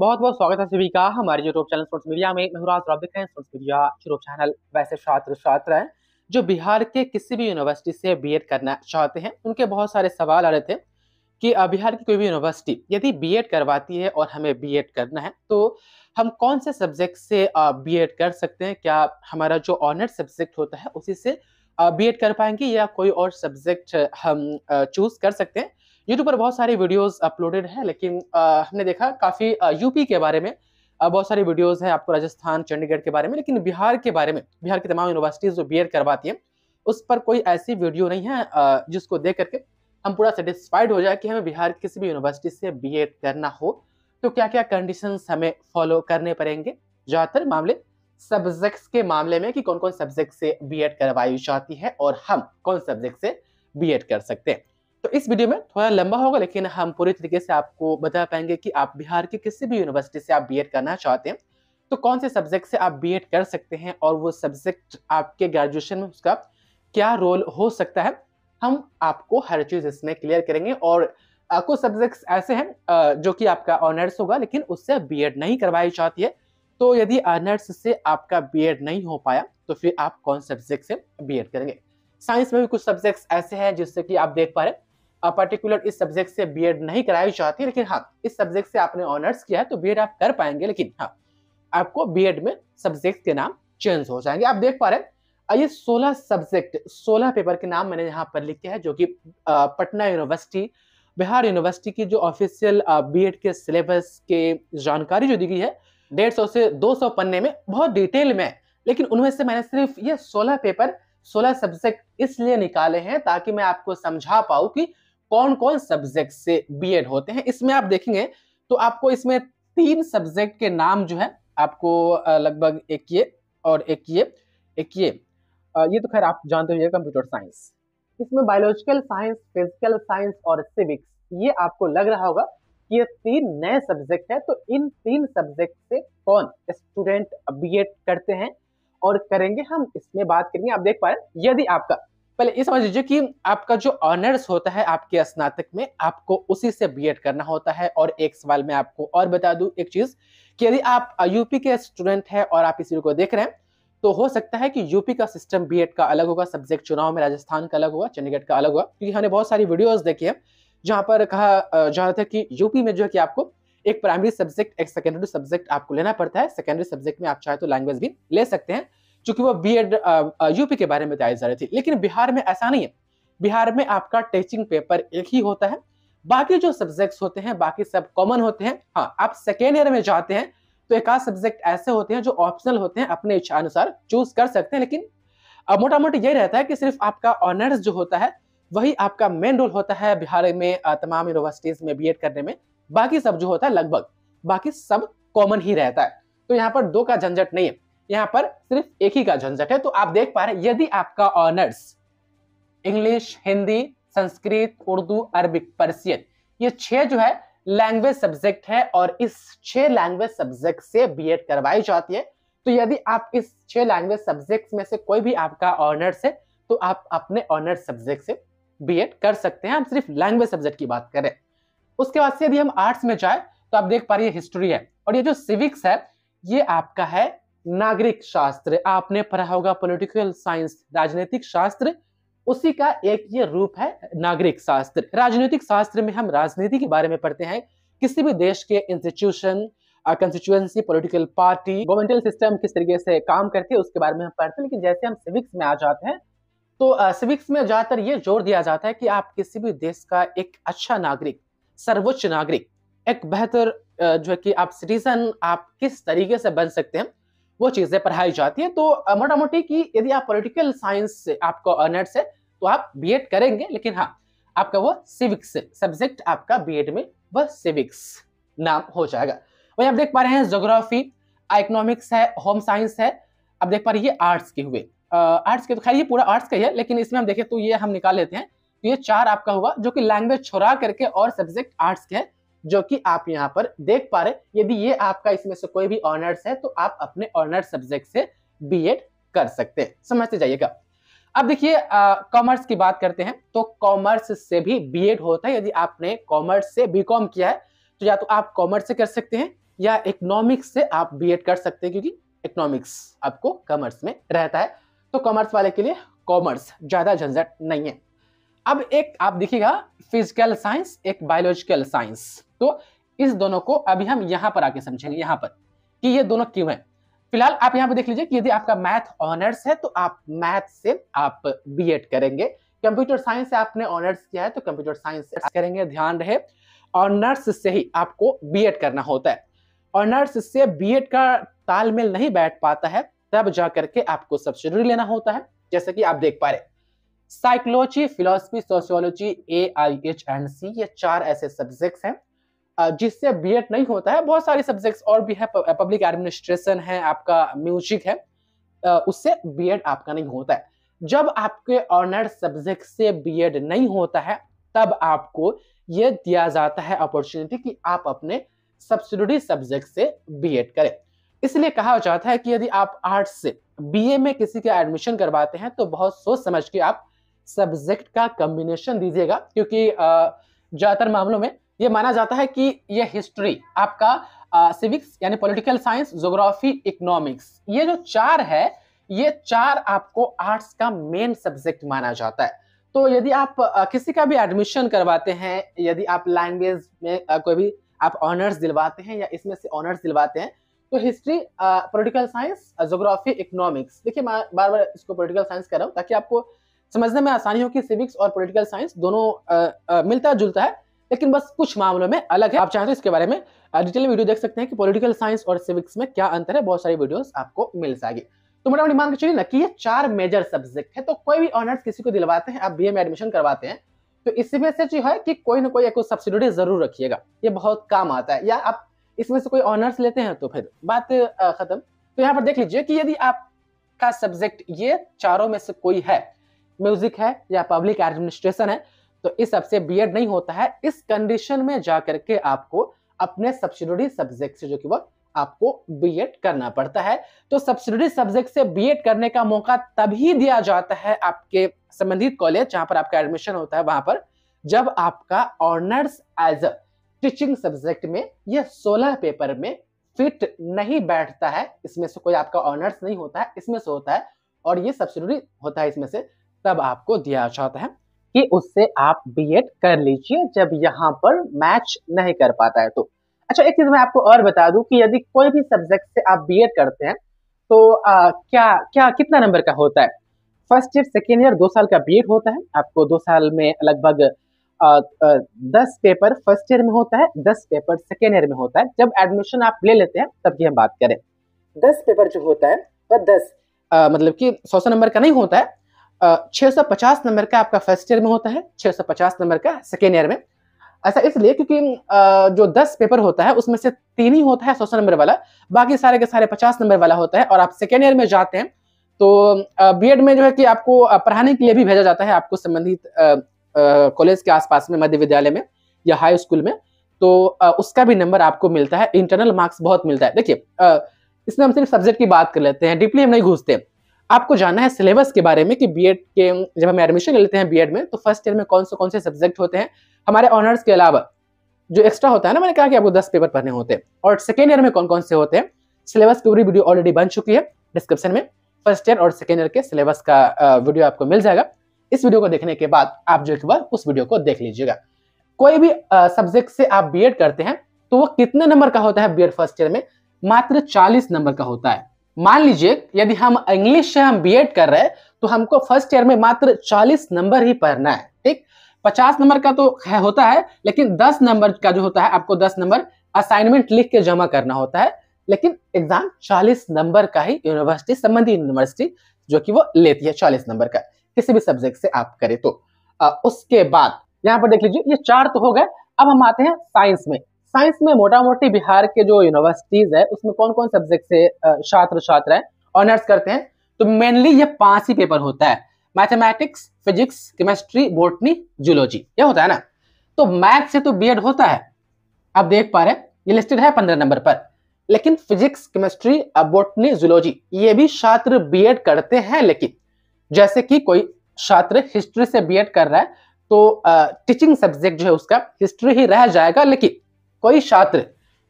बहुत बहुत स्वागत है सभी का हमारे यूट्यूब चैनल स्पोर्ट्स मीडिया में महराज और देख स्पोर्ट्स मीडिया यूट्यूब चैनल वैसे छात्र छात्र हैं जो बिहार के किसी भी यूनिवर्सिटी से बी करना चाहते हैं उनके बहुत सारे सवाल आ रहे थे कि बिहार की कोई भी यूनिवर्सिटी यदि बी करवाती है और हमें बी करना है तो हम कौन से सब्जेक्ट से बी कर सकते हैं क्या हमारा जो ऑनर्स सब्जेक्ट होता है उसी से बी कर पाएंगे या कोई और सब्जेक्ट हम चूज कर सकते हैं यूट्यूब पर बहुत सारी वीडियोस अपलोडेड हैं लेकिन आ, हमने देखा काफ़ी यूपी के बारे में बहुत सारी वीडियोस हैं आपको राजस्थान चंडीगढ़ के बारे में लेकिन बिहार के बारे में बिहार की तमाम यूनिवर्सिटीज़ जो बी करवाती हैं उस पर कोई ऐसी वीडियो नहीं है जिसको देख करके हम पूरा सेटिस्फाइड हो जाए कि हमें बिहार की किसी भी यूनिवर्सिटी से बी करना हो तो क्या क्या कंडीशन हमें फॉलो करने पड़ेंगे ज़्यादातर मामले सब्जेक्ट्स के मामले में कि कौन कौन सब्जेक्ट से बी करवाई जाती है और हम कौन सब्जेक्ट से बी कर सकते हैं तो इस वीडियो में थोड़ा लंबा होगा लेकिन हम पूरे तरीके से आपको बता पाएंगे कि आप बिहार के किसी भी यूनिवर्सिटी से आप बीएड करना चाहते हैं तो कौन से सब्जेक्ट से आप बीएड कर सकते हैं और वो सब्जेक्ट आपके ग्रेजुएशन में उसका क्या रोल हो सकता है हम आपको हर चीज़ इसमें क्लियर करेंगे और कुछ सब्जेक्ट्स ऐसे हैं जो कि आपका ऑनर्स होगा लेकिन उससे एड नहीं करवाई चाहती है तो यदि ऑनर्स से आपका एड नहीं हो पाया तो फिर आप कौन सब्जेक्ट से एड करेंगे साइंस में भी कुछ सब्जेक्ट्स ऐसे हैं जिससे कि आप देख पा रहे हैं पर्टिकुलर इस सब्जेक्ट से बीएड नहीं कराई चाहती लेकिन हाँ इस सब्जेक्ट से आपने ऑनर्स किया है तो बीएड आप कर पाएंगे लेकिन हाँ आपको बीएड में सब्जेक्ट के नाम चेंज हो जाएंगे आप देख पा रहे हैं ये 16 सब्जेक्ट 16 पेपर के नाम मैंने यहाँ पर लिखे हैं जो कि पटना यूनिवर्सिटी बिहार यूनिवर्सिटी की जो ऑफिशियल बीएड के सिलेबस के जानकारी जो दी गई है डेढ़ सौ से दो सौ पन्ने में बहुत डिटेल में लेकिन उनमें से मैंने सिर्फ ये सोलह पेपर सोलह सब्जेक्ट इसलिए निकाले हैं ताकि मैं आपको समझा पाऊँ कि कौन कौन सब्जेक्ट से बीएड होते हैं इसमें आप देखेंगे तो आपको इसमें तीन सब्जेक्ट के नाम जो है आपको लगभग एक ये और एक ये एक ये ये तो खैर आप जानते हो कंप्यूटर साइंस इसमें बायोलॉजिकल साइंस फिजिकल साइंस और सिविक्स ये आपको लग रहा होगा कि ये तीन नए सब्जेक्ट है तो इन तीन सब्जेक्ट से कौन स्टूडेंट बी करते हैं और करेंगे हम इसमें बात करेंगे आप देख पाए यदि आपका पहले ये समझ लीजिए कि आपका जो ऑनर्स होता है आपके स्नातक में आपको उसी से बी करना होता है और एक सवाल मैं आपको और बता दू एक चीज कि यदि आप यूपी के स्टूडेंट हैं और आप इस वीडियो को देख रहे हैं तो हो सकता है कि यूपी का सिस्टम बी का अलग होगा सब्जेक्ट चुनाव में राजस्थान का अलग होगा चंडीगढ़ का अलग होगा क्योंकि हमने बहुत सारी वीडियोस देखी है जहां पर कहा जा रहा था कि यूपी में जो है कि आपको एक प्राइमरी सब्जेक्ट एक सेकेंडरी सब्जेक्ट आपको लेना पड़ता है सेकेंडरी सब्जेक्ट में आप चाहे तो लैंग्वेज भी ले सकते हैं चूंकि वो बी एड यूपी के बारे में तैयारी जा रही थी लेकिन बिहार में ऐसा नहीं है बिहार में आपका टीचिंग पेपर एक ही होता है बाकी जो सब्जेक्ट्स होते हैं बाकी सब कॉमन होते हैं हाँ आप सेकेंड ईयर में जाते हैं तो एक आध सब्जेक्ट ऐसे होते हैं जो ऑप्शनल होते हैं अपने इच्छा अनुसार चूज कर सकते हैं लेकिन मोटा मोटी यही रहता है कि सिर्फ आपका ऑनर्स जो होता है वही आपका मेन रोल होता है बिहार में uh, तमाम यूनिवर्सिटीज में बी करने में बाकी सब जो होता है लगभग बाकी सब कॉमन ही रहता है तो यहाँ पर दो का झंझट नहीं है यहाँ पर सिर्फ एक ही का झंझट है तो आप देख पा रहे यदि आपका honours English Hindi Sanskrit Urdu Arabic Persian ये छह जो है लैंग्वेज सब्जेक्ट है और इस छह लैंग्वेज सब्जेक्ट से बीएड करवाई जाती है तो यदि आप इस छह लैंग्वेज सब्जेक्ट में से कोई भी आपका ऑनर्स है तो आप अपने ऑनर्स सब्जेक्ट से बीएड कर सकते हैं हम सिर्फ लैंग्वेज सब्जेक्ट की बात करें उसके बाद से यदि हम आर्ट्स में जाए तो आप देख पा रहे हिस्ट्री है और ये जो सिविक्स है ये आपका है नागरिक शास्त्र आपने पढ़ा होगा पॉलिटिकल साइंस राजनीतिक शास्त्र उसी का एक ये रूप है नागरिक शास्त्र राजनीतिक शास्त्र में हम राजनीति के बारे में पढ़ते हैं किसी भी देश के institution constituency political party governmental system किस तरीके से काम करती है उसके बारे में हम पढ़ते हैं लेकिन जैसे हम सिविक्स में आ जाते हैं तो सिविक्स में ज्यादातर ये जोर दिया जाता है कि आप किसी भी देश का एक अच्छा नागरिक सर्वोच्च नागरिक एक बेहतर जो है कि आप सिटीजन आप किस तरीके से बन सकते हैं वो चीजें पढ़ाई जाती है तो मोटा मोटी की यदि आप पोलिटिकल साइंस से आपको नेट से तो आप बी करेंगे लेकिन हाँ आपका वो सिविक्स सब्जेक्ट आपका बी में वह सिविक्स नाम हो जाएगा वही आप देख पा रहे हैं जोग्राफी इकोनॉमिक्स है होम साइंस है आप देख पा रहे है आर्ट्स के हुए आर्ट्स के तो खैर ये पूरा आर्ट्स का ही है लेकिन इसमें हम देखें तो ये हम निकाल लेते हैं तो ये चार आपका हुआ जो कि लैंग्वेज छोड़ा करके और सब्जेक्ट आर्ट्स के है जो कि आप यहाँ पर देख पा रहे यदि ये आपका इसमें से कोई भी ऑनर्स है तो आप अपने ऑनर्स सब्जेक्ट से बी कर सकते हैं समझते जाइएगा अब देखिए कॉमर्स की बात करते हैं तो कॉमर्स से भी बी होता है यदि आपने कॉमर्स से बी किया है तो या तो आप कॉमर्स से कर सकते हैं या इकोनॉमिक्स से आप बी कर सकते हैं क्योंकि इकोनॉमिक्स आपको कॉमर्स में रहता है तो कॉमर्स वाले के लिए कॉमर्स ज़्यादा झंझट नहीं है अब एक आप देखिएगा फिजिकल साइंस एक बायोलॉजिकल साइंस तो इस दोनों को अभी हम यहां पर आके समझेंगे यहां पर कि ये दोनों क्यों है फिलहाल आप यहाँ पर देख लीजिए कि यदि आपका मैथ ऑनर्स है तो आप मैथ से आप बी करेंगे कंप्यूटर साइंस से आपने ऑनर्स किया है तो कंप्यूटर साइंस से करेंगे ध्यान रहे ऑनर्स से ही आपको बी करना होता है ऑनर्स से बी का तालमेल नहीं बैठ पाता है तब जा करके आपको सब्सिडरी लेना होता है जैसे कि आप देख पा रहे psychology philosophy sociology A I H and C ये चार ऐसे सब्जेक्ट्स हैं जिससे बी एड नहीं होता है बहुत सारे सब्जेक्ट्स और भी है पब्लिक एडमिनिस्ट्रेशन है आपका म्यूजिक है उससे बी एड आपका नहीं होता है जब आपके ऑनर सब्जेक्ट से बी एड नहीं होता है तब आपको ये दिया जाता है अपॉर्चुनिटी कि आप अपने सब्सिडरी सब्जेक्ट से बी एड करें इसलिए कहा जाता है कि यदि आप आर्ट्स से बीए में किसी का एडमिशन करवाते हैं तो बहुत सोच समझ के आप सब्जेक्ट का कम्बिनेशन दीजिएगा क्योंकि ज़्यादातर मामलों में ये माना जाता है कि ये हिस्ट्री आपका सिविक्स यानी पॉलिटिकल साइंस जोग्राफी इकोनॉमिक्स ये जो चार है ये चार आपको आर्ट्स का मेन सब्जेक्ट माना जाता है तो यदि आप किसी का भी एडमिशन करवाते हैं यदि आप लैंग्वेज में कोई भी आप ऑनर्स दिलवाते हैं या इसमें से ऑनर्स दिलवाते हैं तो history political science geography economics देखिए मैं बार बार इसको पॉलिटिकल साइंस कर रहा हूँ ताकि आपको समझने में आसानी हो कि सिविक्स और पोलिटिकल साइंस दोनों आ, आ, मिलता जुलता है लेकिन बस कुछ मामलों में अलग है आप चाहें तो इसके बारे में डिटेल वीडियो देख सकते हैं कि पॉलिटिकल साइंस और सिविक्स में क्या अंतर है बहुत सारी वीडियोस आपको मिल जाएगी तो मोटामोटी मान के चलिए ना कि ये चार मेजर सब्जेक्ट है तो कोई भी ऑनर्स किसी को दिलवाते हैं आप बी में एडमिशन करवाते हैं तो इसमें से जो है कि कोई ना कोई एक सब्सिडी जरूर रखिएगा ये बहुत काम आता है या आप इसमें से कोई ऑनर्स लेते हैं तो फिर बात खत्म तो यहाँ पर देख लीजिए कि यदि आपका सब्जेक्ट ये चारों में से कोई है म्यूजिक है या पब्लिक एडमिनिस्ट्रेशन है तो इस सबसे एड नहीं होता है इस कंडीशन में जा करके आपको अपने सब्सिडरी सब्जेक्ट से जो कि वो आपको एड करना पड़ता है तो सब्सिडरी सब्जेक्ट से एड करने का मौका तभी दिया जाता है आपके संबंधित कॉलेज जहां पर आपका एडमिशन होता है वहां पर जब आपका honours as a teaching subject में यह 16 पेपर में फिट नहीं बैठता है इसमें से कोई आपका ऑनर्स नहीं होता है इसमें से होता है और ये सब्सिडरी होता है इसमें से तब आपको दिया जाता है कि उससे आप एड कर लीजिए जब यहाँ पर मैच नहीं कर पाता है तो अच्छा एक चीज मैं आपको और बता दूं कि यदि कोई भी सब्जेक्ट से आप बी करते हैं तो आ, क्या क्या कितना नंबर का होता है फर्स्ट ईयर सेकेंड ईयर दो साल का बी होता है आपको दो साल में लगभग दस पेपर फर्स्ट ईयर में होता है दस पेपर सेकेंड ईयर में होता है जब एडमिशन आप ले लेते हैं तब की हम बात करें दस पेपर जो होता है वह दस आ, मतलब कि सौ सौ नंबर का नहीं होता है 650 सौ पचास नंबर का आपका फर्स्ट ईयर में होता है 650 सौ पचास नंबर का सेकेंड ईयर में ऐसा इसलिए क्योंकि जो दस पेपर होता है उसमें से तीन ही होता है सौ सौ नंबर वाला बाकी सारे के सारे पचास नंबर वाला होता है और आप सेकेंड ईयर में जाते हैं तो बी में जो है कि आपको पढ़ाने के लिए भी भेजा जाता है आपको संबंधित कॉलेज के आसपास में मध्य विद्यालय में या हाई स्कूल में तो उसका भी नंबर आपको मिलता है इंटरनल मार्क्स बहुत मिलता है देखिए इसमें हम सिर्फ सब्जेक्ट की बात कर लेते हैं डीपली हम नहीं घुसते आपको जानना है सिलेबस के बारे में कि बीएड के जब हम एडमिशन लेते हैं बीएड में तो फर्स्ट ईयर में कौन से कौन से सब्जेक्ट होते हैं हमारे ऑनर्स के अलावा जो एक्स्ट्रा होता है ना मैंने कहा कि आपको दस पेपर पढ़ने होते हैं और सेकेंड ईयर में कौन कौन से होते हैं सिलेबस की पूरी वीडियो ऑलरेडी बन चुकी है डिस्क्रिप्शन में फर्स्ट ईयर और सेकेंड ईयर के सिलेबस का वीडियो आपको मिल जाएगा इस वीडियो को देखने के बाद आप जो एक बार उस वीडियो को देख लीजिएगा कोई भी सब्जेक्ट से आप बी करते हैं तो वो कितने नंबर का होता है बी फर्स्ट ईयर में मात्र 40 नंबर का होता है मान लीजिए यदि हम इंग्लिश से हम बीएड कर रहे हैं तो हमको फर्स्ट ईयर में मात्र 40 नंबर ही पढ़ना है ठीक 50 नंबर का तो है होता है लेकिन 10 नंबर का जो होता है आपको 10 नंबर असाइनमेंट लिख के जमा करना होता है लेकिन एग्जाम 40 नंबर का ही यूनिवर्सिटी संबंधी यूनिवर्सिटी जो कि वो लेती है चालीस नंबर का किसी भी सब्जेक्ट से आप करें तो आ, उसके बाद यहाँ पर देख लीजिए ये चार तो हो गए अब हम आते हैं साइंस में साइंस में मोटा मोटी बिहार के जो यूनिवर्सिटीज है उसमें कौन कौन सब्जेक्ट से छात्र छात्राएं ऑनर्स करते हैं तो मेनली ये पांच ही पेपर होता है mathematics physics chemistry botany zoology ये होता है ना तो मैथ से तो बी होता है आप देख पा रहे हैं ये लिस्टेड है पंद्रह नंबर पर लेकिन फिजिक्स केमिस्ट्री और बोटनी जूलॉजी ये भी छात्र बी करते हैं लेकिन जैसे कि कोई छात्र हिस्ट्री से बी कर रहा है तो टीचिंग सब्जेक्ट जो है उसका हिस्ट्री ही रह जाएगा लेकिन कोई छात्र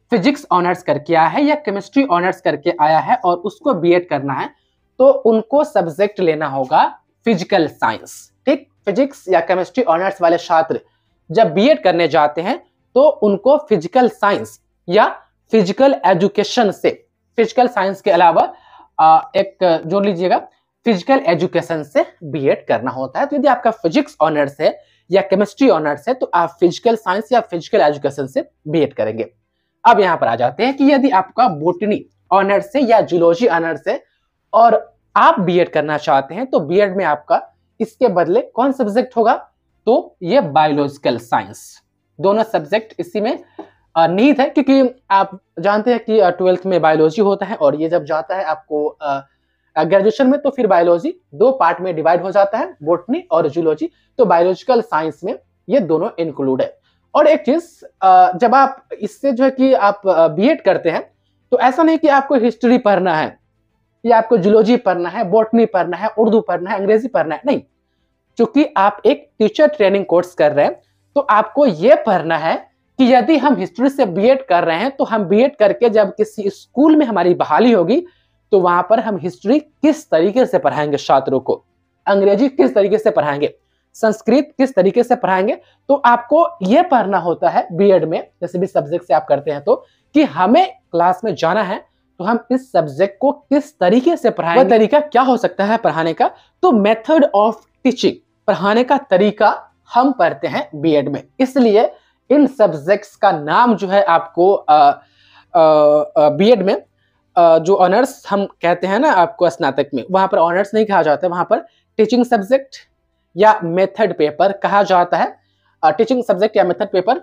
फिजिक्स ऑनर्स करके आया है या केमिस्ट्री ऑनर्स करके आया है और उसको बीएड करना है तो उनको सब्जेक्ट लेना होगा फिजिकल साइंस ठीक फिजिक्स या केमिस्ट्री ऑनर्स वाले छात्र जब बीएड करने जाते हैं तो उनको फिजिकल साइंस या फिजिकल एजुकेशन से फिजिकल साइंस के अलावा एक जोड़ लीजिएगा फिजिकल एजुकेशन से बीएड करना होता है तो यदि आपका फिजिक्स ऑनर्स है या केमिस्ट्री ऑनर्स है तो आप फिजिकल साइंस या फिजिकल एजुकेशन से बी करेंगे अब यहाँ पर आ जाते हैं कि यदि आपका बोटनी ऑनर्स है या जूलॉजी ऑनर्स है और आप एड करना चाहते हैं तो एड में आपका इसके बदले कौन सब्जेक्ट होगा तो ये बायोलॉजिकल साइंस दोनों सब्जेक्ट इसी में नीत है क्योंकि आप जानते हैं कि ट्वेल्थ में बायोलॉजी होता है और ये जब जाता है आपको ग्रेजुएशन uh, में तो फिर बायोलॉजी दो पार्ट में डिवाइड हो जाता है बोटनी और जूलॉजी तो बायोलॉजिकल साइंस में ये दोनों इंक्लूड है और एक चीज uh, जब आप इससे जो है कि आप बी uh, करते हैं तो ऐसा नहीं कि आपको हिस्ट्री पढ़ना है या आपको जूलॉजी पढ़ना है बोटनी पढ़ना है उर्दू पढ़ना है अंग्रेजी पढ़ना है नहीं चूंकि आप एक टीचर ट्रेनिंग कोर्स कर रहे हैं तो आपको ये पढ़ना है कि यदि हम हिस्ट्री से बीएड कर रहे हैं तो हम बीएड करके जब किसी स्कूल में हमारी बहाली होगी तो वहां पर हम हिस्ट्री किस तरीके से पढ़ाएंगे छात्रों को अंग्रेजी किस तरीके से पढ़ाएंगे संस्कृत किस तरीके से पढ़ाएंगे तो आपको यह पढ़ना होता है बीएड में जैसे भी सब्जेक्ट से आप करते हैं तो कि हमें क्लास में जाना है तो हम इस सब्जेक्ट को किस तरीके से पढ़ाएंगे वह तरीका क्या हो सकता है पढ़ाने का तो मेथड ऑफ टीचिंग पढ़ाने का तरीका हम पढ़ते हैं बीएड में इसलिए इन सब्जेक्ट्स का नाम जो है आपको बीएड में जो ऑनर्स हम कहते हैं ना आपको स्नातक में वहाँ पर ऑनर्स नहीं कहा जाता है वहाँ पर टीचिंग सब्जेक्ट या मेथड पेपर कहा जाता है टीचिंग सब्जेक्ट या मेथड पेपर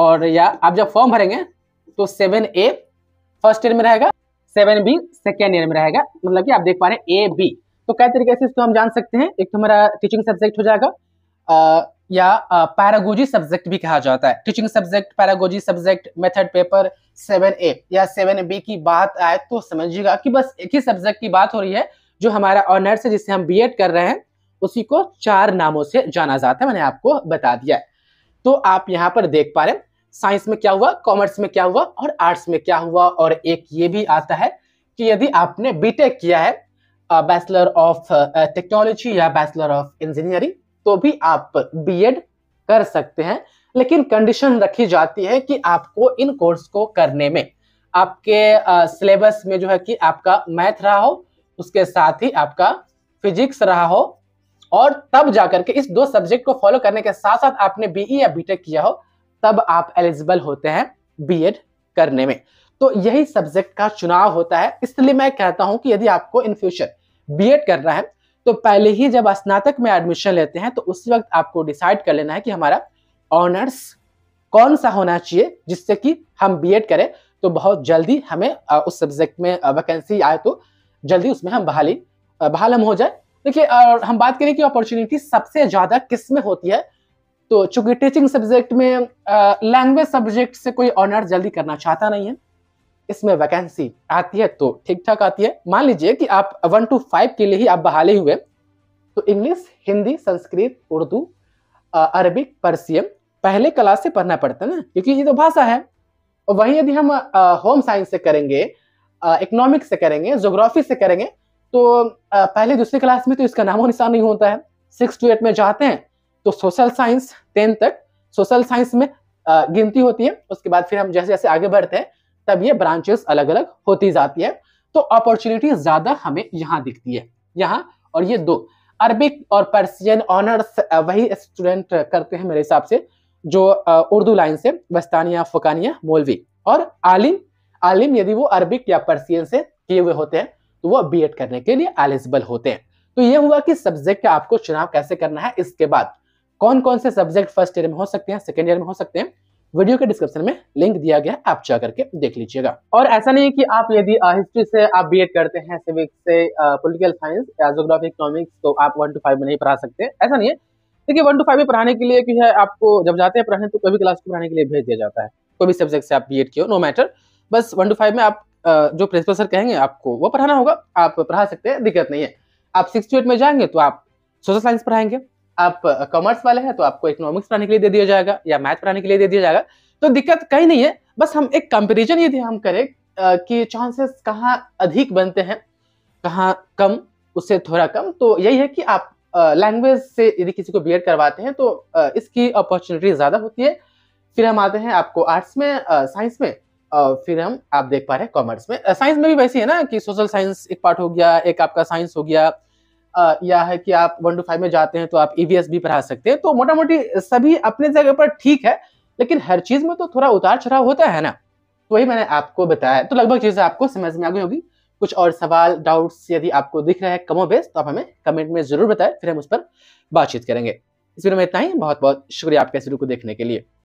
और या आप जब फॉर्म भरेंगे तो सेवन ए फर्स्ट ईयर में रहेगा सेवन बी सेकेंड ईयर में रहेगा मतलब कि आप देख पा रहे हैं ए बी तो कई तरीके से इसको हम जान सकते हैं एक तो हमारा टीचिंग सब्जेक्ट हो जाएगा या पैरागोजी सब्जेक्ट भी कहा जाता है teaching subject pedagogy subject method paper seven A या सेवन बी की बात आए तो समझिएगा कि बस एक ही सब्जेक्ट की बात हो रही है जो हमारा ऑनर्स है जिससे हम बी कर रहे हैं उसी को चार नामों से जाना जाता है मैंने आपको बता दिया है तो आप यहाँ पर देख पा रहे हैं साइंस में क्या हुआ कॉमर्स में क्या हुआ और आर्ट्स में क्या हुआ और एक ये भी आता है कि यदि आपने बीटेक किया है बैचलर ऑफ टेक्नोलॉजी या बैचलर ऑफ इंजीनियरिंग तो भी आप बीएड कर सकते हैं लेकिन कंडीशन रखी जाती है कि आपको इन कोर्स को करने में आपके सिलेबस में जो है कि आपका मैथ रहा हो उसके साथ ही आपका फिजिक्स रहा हो और तब जाकर के इस दो सब्जेक्ट को फॉलो करने के साथ साथ आपने बीई e या बीटेक किया हो तब आप एलिजिबल होते हैं बीएड करने में तो यही सब्जेक्ट का चुनाव होता है इसलिए मैं कहता हूं कि यदि आपको इन फ्यूचर बीएड करना है तो पहले ही जब स्नातक में एडमिशन लेते हैं तो उस वक्त आपको डिसाइड कर लेना है कि हमारा ऑनर्स कौन सा होना चाहिए जिससे कि हम बीएड करें तो बहुत जल्दी हमें उस सब्जेक्ट में वैकेंसी आए तो जल्दी उसमें हम बहाली बहाल हम हो जाए देखिए और हम बात करें कि अपॉर्चुनिटी सबसे ज़्यादा किस में होती है तो चूंकि टीचिंग सब्जेक्ट में लैंग्वेज सब्जेक्ट से कोई ऑनर्स जल्दी करना चाहता नहीं है इसमें वैकेंसी आती है तो ठीक ठाक आती है मान लीजिए कि आप वन टू फाइव के लिए ही आप बहाली हुए तो English Hindi Sanskrit Urdu Arabic Persian पहले क्लास से पढ़ना पड़ता है ना क्योंकि ये तो भाषा है और यदि हम होम साइंस से करेंगे इकोनॉमिक्स से करेंगे जोग्राफी से करेंगे तो आ, पहले दूसरी क्लास में तो इसका नामो निशान नहीं होता है सिक्स टू एट में जाते हैं तो सोशल साइंस टेंथ तक सोशल साइंस में आ, गिनती होती है उसके बाद फिर हम जैसे जैसे आगे बढ़ते हैं तब ये ब्रांचेस अलग अलग होती जाती है तो अपॉर्चुनिटी ज्यादा हमें यहाँ दिखती है यहाँ और ये दो अरबिक और पर्सियन ऑनर्स वही स्टूडेंट करते हैं मेरे हिसाब से जो उर्दू लाइन से वस्तानिया फुकानिया मौलवी और आलिम आलिम यदि वो अरबिक या पर्सियन से किए हुए होते हैं तो वो बी करने के लिए एलिजिबल होते हैं तो ये हुआ कि सब्जेक्ट का आपको चुनाव कैसे करना है इसके बाद कौन कौन से सब्जेक्ट फर्स्ट ईयर में हो सकते हैं सेकेंड ईयर में हो सकते हैं वीडियो के डिस्क्रिप्शन में लिंक दिया गया है आप जा करके देख लीजिएगा और ऐसा नहीं है कि आप यदि हिस्ट्री से आप बी करते हैं सिविक्स से पॉलिटिकल साइंस या जोग्राफी इकोनॉमिक्स तो आप वन टू फाइव में नहीं पढ़ा सकते ऐसा नहीं है देखिए वन टू फाइव में पढ़ाने के लिए जो है आपको जब जाते हैं पढ़ाने तो कभी क्लास को पढ़ाने के लिए भेज दिया जाता है कोई भी सब्जेक्ट से आप बी एड किए नो मैटर बस वन टू फाइव में आप जो प्रिंसिपल सर कहेंगे आपको वो पढ़ाना होगा आप पढ़ा सकते हैं दिक्कत नहीं है आप सिक्स टू एट में जाएंगे तो आप सोशल साइंस पढ़ाएंगे आप कॉमर्स वाले हैं तो आपको इकोनॉमिक्स पढ़ाने के लिए दे दिया जाएगा या मैथ पढ़ाने के लिए दे दिया जाएगा तो दिक्कत कहीं नहीं है बस हम एक कंपेरिजन यदि हम करें कि चांसेस कहाँ अधिक बनते हैं कहाँ कम उससे थोड़ा कम तो यही है कि आप लैंग्वेज से यदि किसी को बी करवाते हैं तो इसकी अपॉर्चुनिटी ज़्यादा होती है फिर हम आते हैं आपको आर्ट्स में साइंस में फिर हम आप देख पा रहे हैं कॉमर्स में साइंस में भी वैसी है ना कि सोशल साइंस एक पार्ट हो गया एक आपका साइंस हो गया या है कि आप वन टू फाइव में जाते हैं तो आप ई e भी पढ़ा सकते हैं तो मोटा मोटी सभी अपने जगह पर ठीक है लेकिन हर चीज़ में तो थोड़ा उतार चढ़ाव होता है ना तो वही मैंने आपको बताया तो लगभग चीज़ें आपको समझ में आ गई होगी कुछ और सवाल डाउट्स यदि आपको दिख रहा है कमो बेस तो आप हमें कमेंट में ज़रूर बताएं फिर हम उस पर बातचीत करेंगे इस वीडियो में इतना ही बहुत बहुत शुक्रिया आपके शुरू को देखने के लिए